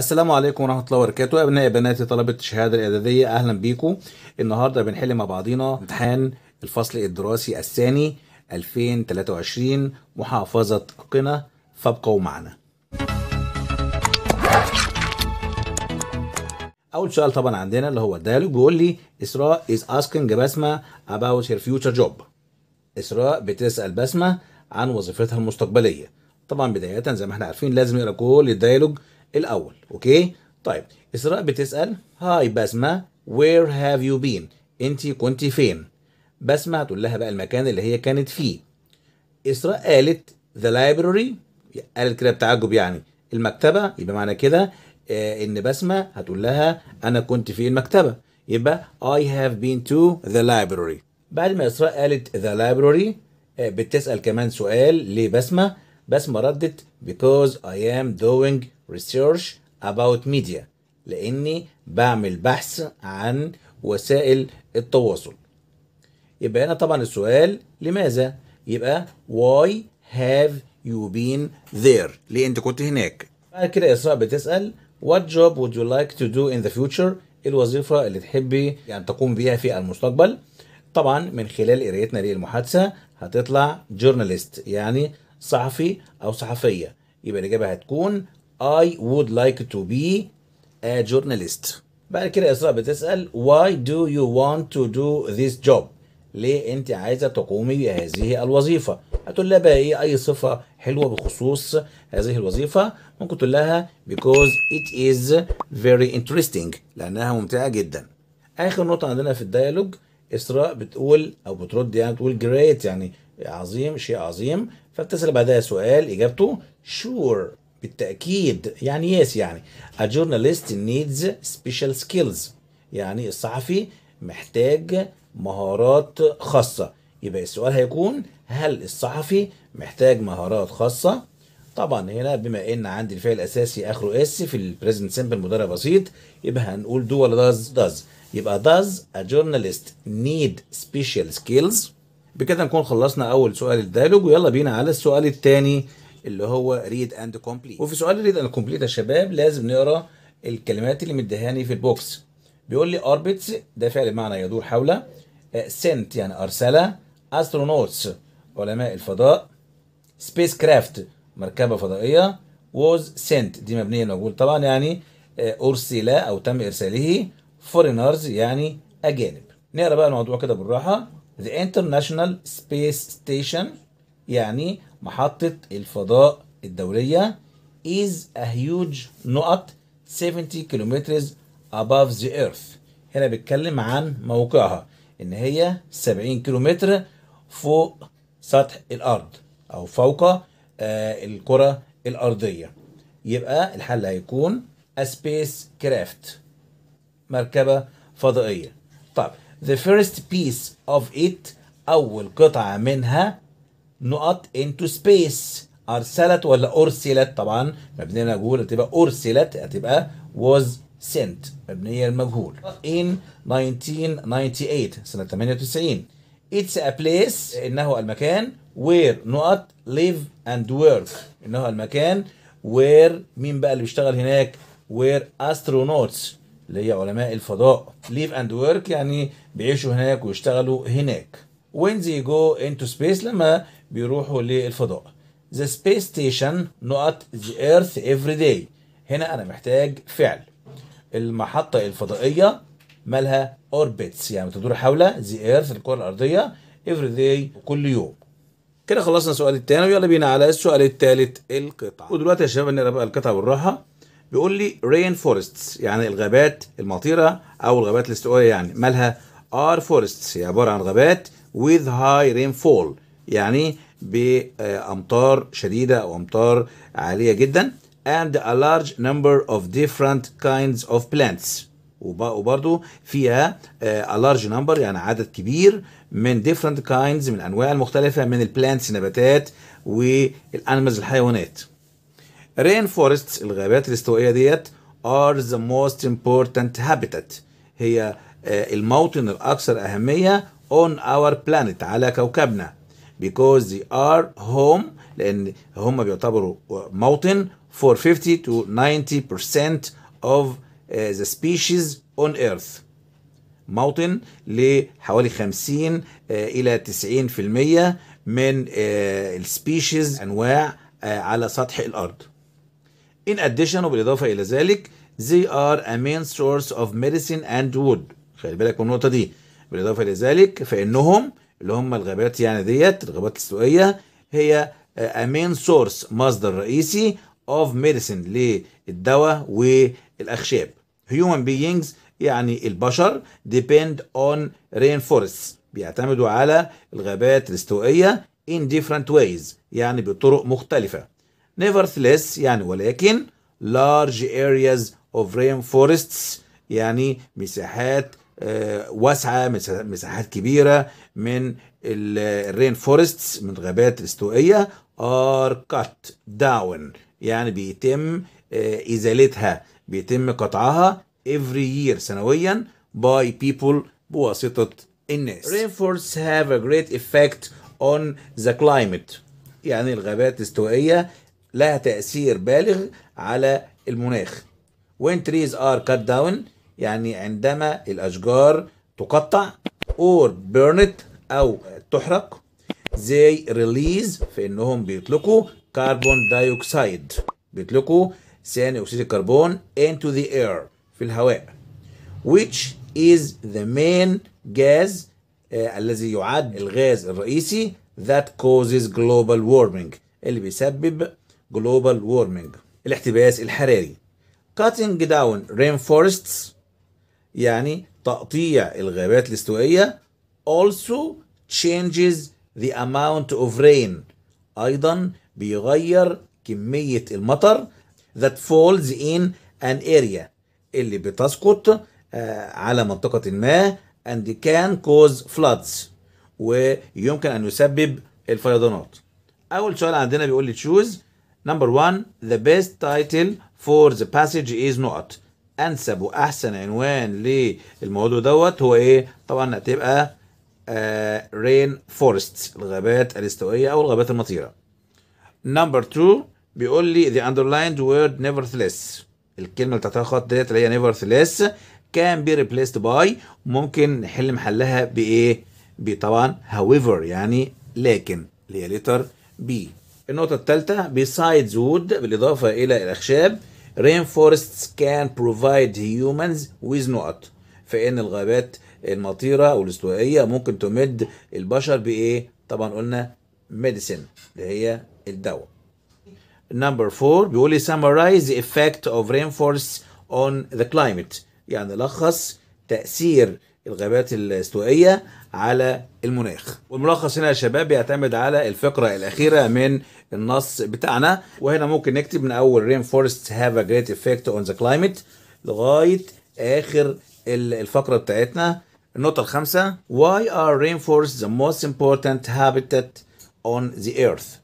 السلام عليكم ورحمه الله وبركاته ابنائي بناتي طلبه الشهاده الاعداديه اهلا بيكم النهارده بنحل مع بعضينا امتحان الفصل الدراسي الثاني 2023 محافظه قنا فابقوا معنا اول سؤال طبعا عندنا اللي هو الديالوج بيقول لي اسراء از اسكينج بسمه اباوت هير فيوتشر جوب اسراء بتسال بسمه عن وظيفتها المستقبليه طبعا بدايه زي ما احنا عارفين لازم يقرا كل الديالوج الاول اوكي طيب اسراء بتسال هاي بسمه وير هاف يو بين انت كنت فين بسمه هتقول لها بقى المكان اللي هي كانت فيه اسراء قالت ذا لايبراري قالت كده بتعجب يعني المكتبه يبقى معنى كده آه، ان بسمه هتقول لها انا كنت في المكتبه يبقى I have been to the library بعد ما اسراء قالت the library آه، بتسال كمان سؤال لبسمه بسمه ردت because I am doing research about media لاني بعمل بحث عن وسائل التواصل يبقى هنا طبعا السؤال لماذا يبقى why have you been there ليه انت كنت هناك بعد كده اسراء بتسال what job would you like to do in the future الوظيفه اللي تحبي يعني تقوم بيها في المستقبل طبعا من خلال قرايتنا للمحادثه هتطلع جورناليست يعني صحفي او صحفيه يبقى الاجابه هتكون I would like to be a journalist بعد كده إسراء بتسأل why do you want to do this job ليه أنت عايزة تقومي بهذه الوظيفة هتقول لها بقى إيه أي صفة حلوة بخصوص هذه الوظيفة ممكن تقول لها because it is very interesting لأنها ممتعة جدا آخر نقطة عندنا في الديالوج إسراء بتقول أو بترد يعني بتقول great يعني عظيم شيء عظيم فبتسأل بعدها سؤال إجابته sure بالتأكيد يعني يس يعني a journalist needs special skills يعني الصحفي محتاج مهارات خاصة يبقى السؤال هيكون هل الصحفي محتاج مهارات خاصة طبعا هنا بما ان عندي الفعل الاساسي اخره اس في البريزنت سمبل مضارع بسيط يبقى هنقول دو ولا does does يبقى does a journalist need special skills بكده نكون خلصنا اول سؤال الديالوج ويلا بينا على السؤال الثاني اللي هو ريد اند كومبليت وفي سؤال ريد اند كومبليت يا شباب لازم نقرا الكلمات اللي مديهاني في البوكس بيقول لي اوربتس ده فعل معنى يدور حول سنت آه، يعني ارسله استرونوتس علماء الفضاء سبيس كرافت مركبه فضائيه ووز سنت دي مبنيه نقول طبعا يعني آه، ارسل او تم ارساله فورينرز يعني اجانب نقرا بقى الموضوع كده بالراحه The International Space Station يعني محطة الفضاء الدولية is a huge نقط 70 kilometers above the earth هنا بيتكلم عن موقعها ان هي 70 كيلومتر فوق سطح الارض او فوق آه الكرة الارضية يبقى الحل هيكون a space craft مركبة فضائية طب the first piece of it أول قطعة منها نقط into space ارسلت ولا ارسلت طبعا مبنيه المجهول هتبقى ارسلت هتبقى was sent مبنيه المجهول in 1998 سنه 98 it's a place انه المكان where نقط live and work انه المكان where مين بقى اللي بيشتغل هناك where astronauts اللي هي علماء الفضاء live and work يعني بيعيشوا هناك ويشتغلوا هناك when they go into space لما بيروحوا للفضاء The space station not the earth every day هنا انا محتاج فعل المحطة الفضائية مالها اوربتس يعني بتدور حول the earth الكرة الارضية every day كل يوم كده خلصنا السؤال التاني ويلا بينا على السؤال التالت القطعة ودلوقتي يا شباب نقرا بقى القطعة بالراحة بيقول لي rain forests يعني الغابات المطيرة او الغابات الاستوائية يعني مالها ار فورستس هي عبارة عن غابات with high rainfall يعني بأمطار شديدة أو أمطار عالية جدا and a large number of different kinds of plants وبرضو فيها آه, a large number يعني عدد كبير من different kinds من أنواع المختلفة من البلانتس نباتات والأنملز الحيوانات rainforests الغابات الاستوائية ديت are the most important habitat هي آه, الموطن الأكثر أهمية on our planet على كوكبنا because they are home لأن هم بيعتبروا موطن for 50 to 90% of uh, the species on earth موطن لحوالي 50 إلى 90% من uh, السبيشيز أنواع uh, على سطح الأرض. In addition وبالإضافة إلى ذلك they are a main source of medicine and wood. خلي بالك من النقطة دي. بالإضافة إلى ذلك فإنهم اللي هم الغابات يعني ديت الغابات الاستوائيه هي امين آه، سورس مصدر رئيسي اوف ميديسن للدواء والاخشاب هيومن بيينجز يعني البشر depend on rainforests بيعتمدوا على الغابات الاستوائيه in different ways يعني بطرق مختلفه nevertheless يعني ولكن large areas of rainforests يعني مساحات آه، واسعه مساحات كبيره من الرين فورستس من غابات الاستوائيه ار كات داون يعني بيتم آه، ازالتها بيتم قطعها every year سنويا by people بواسطه الناس. Rainforests have a great effect on the climate يعني الغابات الاستوائيه لها تاثير بالغ على المناخ. When trees are cut down يعني عندما الأشجار تقطع or it أو تحرق they release في إنهم بيطلقوا كربون دايوكسيد بيطلقوا ثاني أكسيد الكربون into the air في الهواء which is the main gas آه, الذي يعد الغاز الرئيسي that causes global warming اللي بيسبب global warming الاحتباس الحراري cutting down rainforests يعني تقطيع الغابات الاستوائية also changes the amount of rain أيضا بيغير كمية المطر that falls in an area اللي بتسقط على منطقة ما and can cause floods ويمكن أن يسبب الفيضانات أول سؤال عندنا بيقول لي choose number one the best title for the passage is not انسب واحسن عنوان للموضوع دوت هو ايه طبعا هتبقى رين آه، فورست الغابات الاستوائيه او الغابات المطيره نمبر 2 بيقول لي the underlined word nevertheless الكلمه اللي تحتها خط ديت اللي هي nevertheless can be replaced by ممكن نحل محلها بايه طبعا however يعني لكن اللي هي ليتر بي النقطه الثالثه besides wood بالاضافه الى الاخشاب rainforests can provide humans with نقط في ان الغابات المطيره او الاستوائيه ممكن تمد البشر بايه؟ طبعا قلنا medicine اللي هي الدواء. Number four بيقول لي summarize the effect of rainforests on the climate يعني لخص تأثير الغابات الاستوائية على المناخ والملخص هنا يا شباب بيعتمد على الفقرة الأخيرة من النص بتاعنا وهنا ممكن نكتب من أول rainforests have a great effect on the climate لغاية آخر الفقرة بتاعتنا النقطة الخامسة why are rainforests the most important habitat on the earth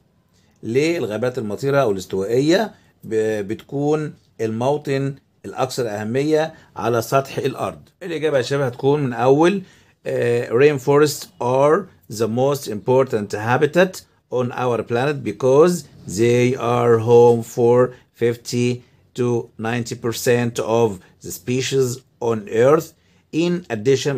ليه الغابات المطيرة أو الاستوائية بتكون الموطن الأكثر أهمية على سطح الأرض الإجابة يا شباب هتكون من أول uh, rainforests are the most important habitat on our planet because they are home for 50 to 90% of the species on Earth. In addition,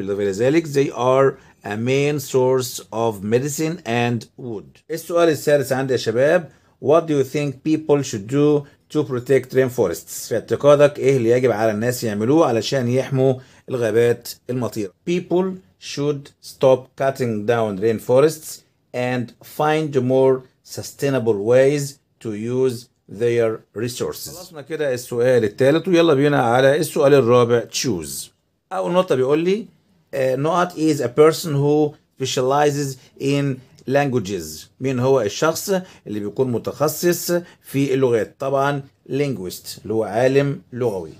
they are a main source of medicine and wood. السؤال الثالث عندي يا شباب What do you think people should do to protect rainforests في اعتقادك ايه اللي يجب على الناس يعملوه علشان يحموا الغابات المطيرة People should stop cutting down rainforests and find more sustainable ways to use their resources. خلصنا كده السؤال الثالث ويلا بينا على السؤال الرابع choose. أول نقطة بيقول لي not is a person who specializes in languages. مين هو الشخص اللي بيكون متخصص في اللغات؟ طبعا linguist اللي هو عالم لغوي.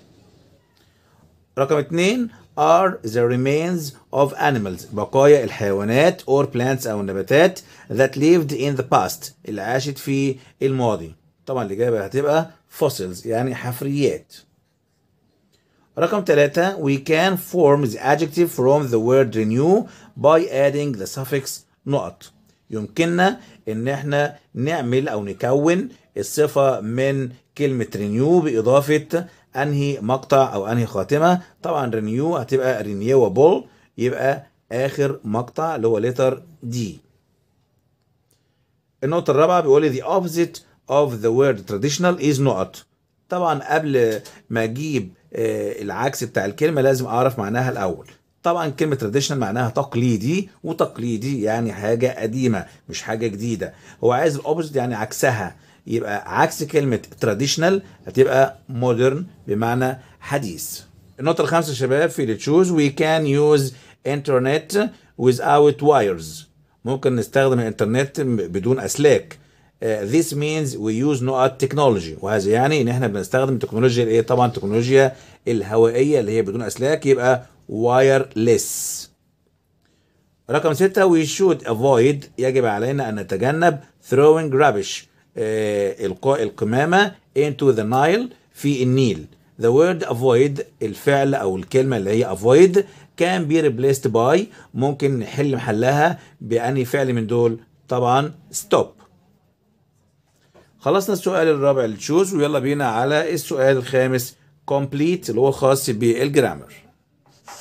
رقم اثنين are the remains of animals بقايا الحيوانات or plants أو النباتات that lived in the past اللي عاشت في الماضي طبعا الإجابة هتبقى fossils يعني حفريات رقم ثلاثة we can form the adjective from the word renew by adding the suffix نقط يمكننا ان احنا نعمل او نكون الصفة من كلمة renew بإضافة انهي مقطع او انهي خاتمه طبعا رينيو هتبقى رينيوبل يبقى اخر مقطع اللي هو ليتر دي النقطه الرابعه بيقول لي the opposite of the word traditional is not طبعا قبل ما اجيب آه، العكس بتاع الكلمه لازم اعرف معناها الاول طبعا كلمة تراديشنال معناها تقليدي وتقليدي يعني حاجة قديمة مش حاجة جديدة هو عايز opposite يعني عكسها يبقى عكس كلمة تراديشنال هتبقى مودرن بمعنى حديث النقطة الخامسة يا شباب في تشوز وي كان يوز انترنت without وايرز. ممكن نستخدم الانترنت بدون اسلاك uh, this means we use no technology وهذا يعني ان احنا بنستخدم تكنولوجيا الايه طبعا التكنولوجيا الهوائيه اللي هي بدون اسلاك يبقى wireless رقم ستة we should avoid يجب علينا ان نتجنب throwing rubbish آه، القاء القمامه into the Nile في النيل the word avoid الفعل او الكلمه اللي هي avoid can be replaced by ممكن نحل محلها بأني فعل من دول طبعا stop خلصنا السؤال الرابع اللي تشوز ويلا بينا على السؤال الخامس complete اللي هو خاص بالجرامر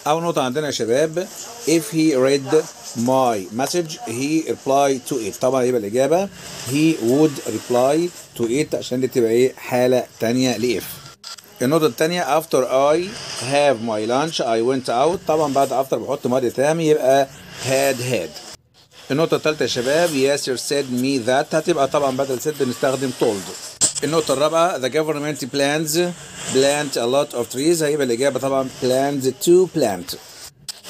أو نقطة عندنا يا شباب if he read my message he replied to it طبعا يبقى الإجابة he would reply to it عشان دي تبقى إيه حالة تانية لإف النقطة التانية after I have my lunch I went out طبعا بعد after بحط ماضي تام يبقى had had النقطة التالتة يا شباب ياسر said me that هتبقى طبعا بدل said بنستخدم told النقطة الرابعة the government plans plant a lot of trees هيبقى الإجابة طبعا plans to plant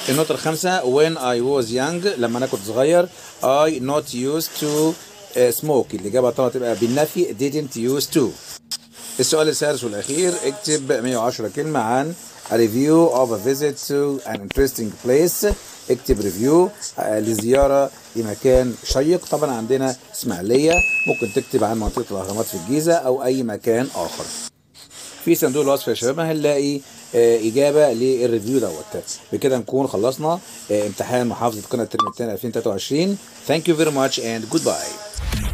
النقطة الخامسة when I was young لما أنا كنت صغير I not used to uh, smoke الإجابة طبعا تبقى بالنفي didn't used to السؤال السادس والأخير اكتب 110 كلمة عن A review of a visit to an interesting place اكتب ريفيو آه، لزيارة لمكان شيق طبعا عندنا اسماعيلية ممكن تكتب عن منطقة الأهرامات في الجيزة أو أي مكان آخر في صندوق الوصف يا شباب هنلاقي آه، اجابه للريفيو دوت بكده نكون خلصنا آه، امتحان محافظه قناة الترم الثاني 2023 ثانك يو فيري ماتش اند جود باي